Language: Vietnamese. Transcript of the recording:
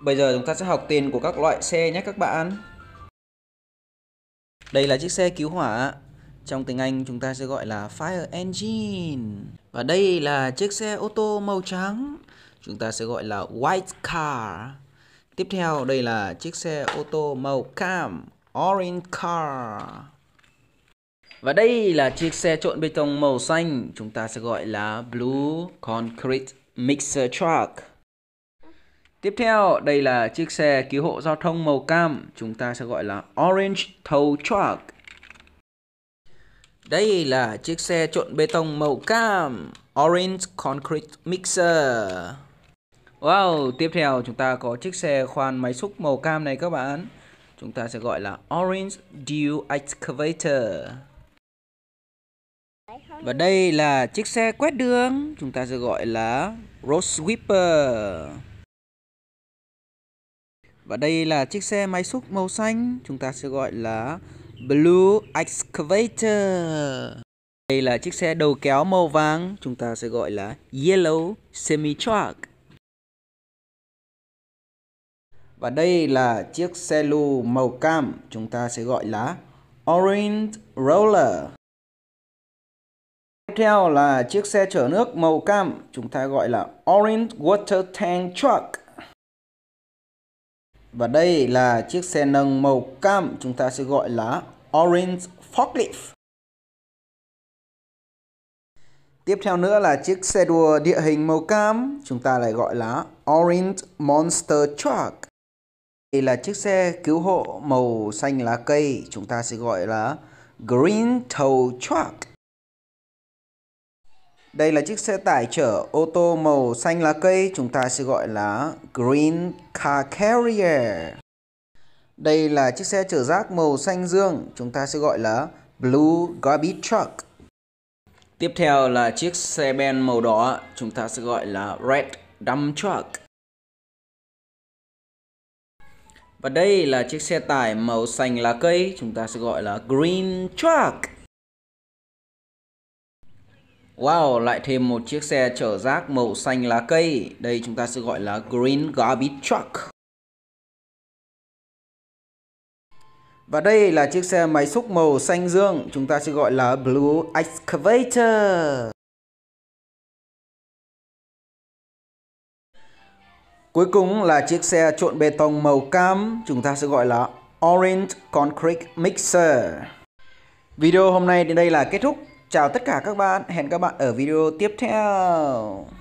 Bây giờ chúng ta sẽ học tên của các loại xe nhé các bạn. Đây là chiếc xe cứu hỏa. Trong tiếng Anh chúng ta sẽ gọi là fire engine. Và đây là chiếc xe ô tô màu trắng. Chúng ta sẽ gọi là white car. Tiếp theo đây là chiếc xe ô tô màu cam, orange car. Và đây là chiếc xe trộn bê tông màu xanh, chúng ta sẽ gọi là blue concrete mixer truck. Tiếp theo, đây là chiếc xe cứu hộ giao thông màu cam, chúng ta sẽ gọi là Orange Tow Truck. Đây là chiếc xe trộn bê tông màu cam, Orange Concrete Mixer. Wow, tiếp theo chúng ta có chiếc xe khoan máy xúc màu cam này các bạn. Chúng ta sẽ gọi là Orange Dew Excavator. Và đây là chiếc xe quét đường, chúng ta sẽ gọi là Road Sweeper. Và đây là chiếc xe máy xúc màu xanh, chúng ta sẽ gọi là Blue Excavator. Đây là chiếc xe đầu kéo màu vàng, chúng ta sẽ gọi là Yellow Semi Truck. Và đây là chiếc xe lù màu cam, chúng ta sẽ gọi là Orange Roller. Tiếp theo là chiếc xe chở nước màu cam, chúng ta gọi là Orange Water Tank Truck. Và đây là chiếc xe nâng màu cam chúng ta sẽ gọi là Orange Forklift. Tiếp theo nữa là chiếc xe đua địa hình màu cam, chúng ta lại gọi là Orange Monster Truck. Đây là chiếc xe cứu hộ màu xanh lá cây, chúng ta sẽ gọi là Green Tow Truck. Đây là chiếc xe tải chở ô tô màu xanh lá cây, chúng ta sẽ gọi là Green Car Carrier. Đây là chiếc xe chở rác màu xanh dương, chúng ta sẽ gọi là Blue Garbage Truck. Tiếp theo là chiếc xe ben màu đỏ, chúng ta sẽ gọi là Red Dump Truck. Và đây là chiếc xe tải màu xanh lá cây, chúng ta sẽ gọi là Green Truck. Wow, lại thêm một chiếc xe chở rác màu xanh lá cây. Đây chúng ta sẽ gọi là Green Garbage Truck. Và đây là chiếc xe máy xúc màu xanh dương, chúng ta sẽ gọi là Blue Excavator. Cuối cùng là chiếc xe trộn bê tông màu cam, chúng ta sẽ gọi là Orange Concrete Mixer. Video hôm nay đến đây là kết thúc. Chào tất cả các bạn, hẹn các bạn ở video tiếp theo.